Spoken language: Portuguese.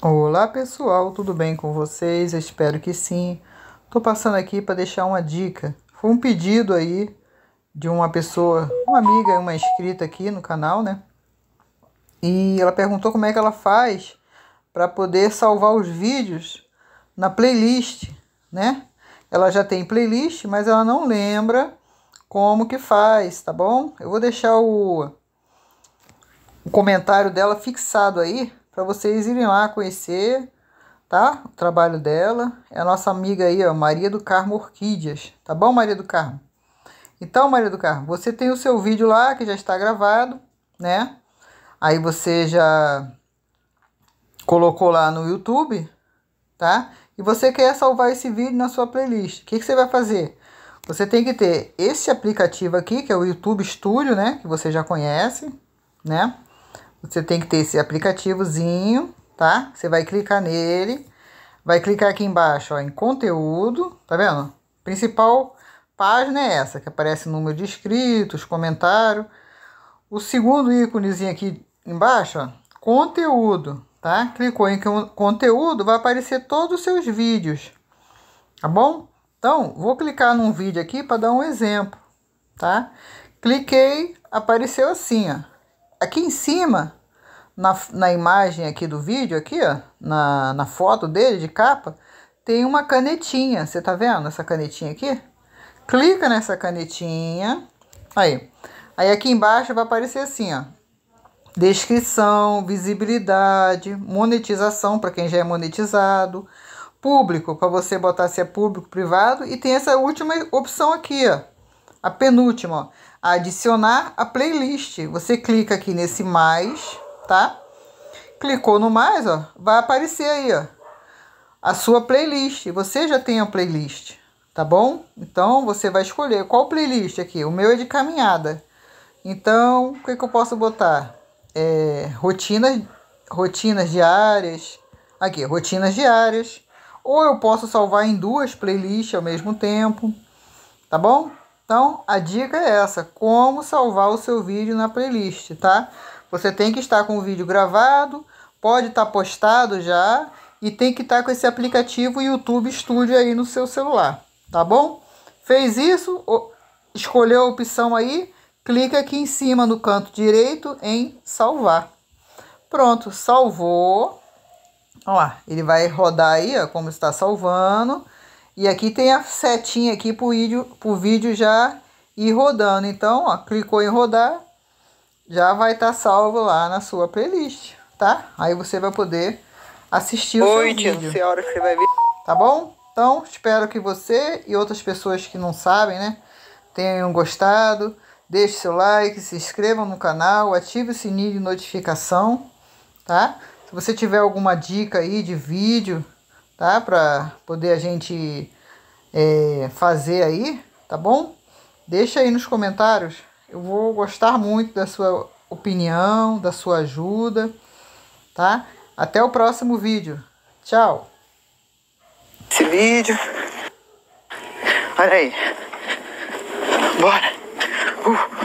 Olá pessoal, tudo bem com vocês? Eu espero que sim. Tô passando aqui para deixar uma dica. Foi um pedido aí de uma pessoa, uma amiga, uma inscrita aqui no canal, né? E ela perguntou como é que ela faz para poder salvar os vídeos na playlist, né? Ela já tem playlist, mas ela não lembra como que faz, tá bom? Eu vou deixar o, o comentário dela fixado aí para vocês irem lá conhecer, tá? O trabalho dela. É a nossa amiga aí, ó, Maria do Carmo Orquídeas. Tá bom, Maria do Carmo? Então, Maria do Carmo, você tem o seu vídeo lá que já está gravado, né? Aí você já colocou lá no YouTube, tá? E você quer salvar esse vídeo na sua playlist. O que, que você vai fazer? Você tem que ter esse aplicativo aqui, que é o YouTube Studio, né? Que você já conhece, né? você tem que ter esse aplicativozinho, tá? Você vai clicar nele, vai clicar aqui embaixo ó, em conteúdo, tá vendo? Principal página é essa, que aparece o número de inscritos, comentário. O segundo íconezinho aqui embaixo, ó, conteúdo, tá? Clicou em conteúdo, vai aparecer todos os seus vídeos, tá bom? Então, vou clicar num vídeo aqui para dar um exemplo, tá? Cliquei, apareceu assim, ó. Aqui em cima na, na imagem aqui do vídeo, aqui, ó, na, na foto dele de capa, tem uma canetinha. Você tá vendo essa canetinha aqui? Clica nessa canetinha. Aí. Aí aqui embaixo vai aparecer assim, ó. Descrição, visibilidade, monetização para quem já é monetizado, público para você botar se é público, privado e tem essa última opção aqui, ó. A penúltima, ó. adicionar a playlist. Você clica aqui nesse mais tá? Clicou no mais, ó, vai aparecer aí, ó, a sua playlist. Você já tem a playlist, tá bom? Então você vai escolher qual playlist aqui. O meu é de caminhada. Então, o que, que eu posso botar? É, rotinas, rotinas diárias. Aqui, rotinas diárias. Ou eu posso salvar em duas playlists ao mesmo tempo, tá bom? Então, a dica é essa: como salvar o seu vídeo na playlist, tá? Você tem que estar com o vídeo gravado, pode estar tá postado já e tem que estar tá com esse aplicativo YouTube Studio aí no seu celular, tá bom? Fez isso, escolheu a opção aí, clica aqui em cima no canto direito em salvar. Pronto, salvou. Ó, lá, ele vai rodar aí, ó, como está salvando. E aqui tem a setinha aqui para o vídeo, pro vídeo já ir rodando. Então, ó, clicou em rodar, já vai estar tá salvo lá na sua playlist, tá? Aí você vai poder assistir Oi, o seu Boa noite. senhora que você vai ver. Tá bom? Então, espero que você e outras pessoas que não sabem, né, tenham gostado. Deixe seu like, se inscrevam no canal, ative o sininho de notificação, tá? Se você tiver alguma dica aí de vídeo, tá? Pra poder a gente é, fazer aí, tá bom? Deixa aí nos comentários. Eu vou gostar muito da sua opinião, da sua ajuda, tá? Até o próximo vídeo. Tchau. Esse vídeo. Olha aí. Bora. Uh.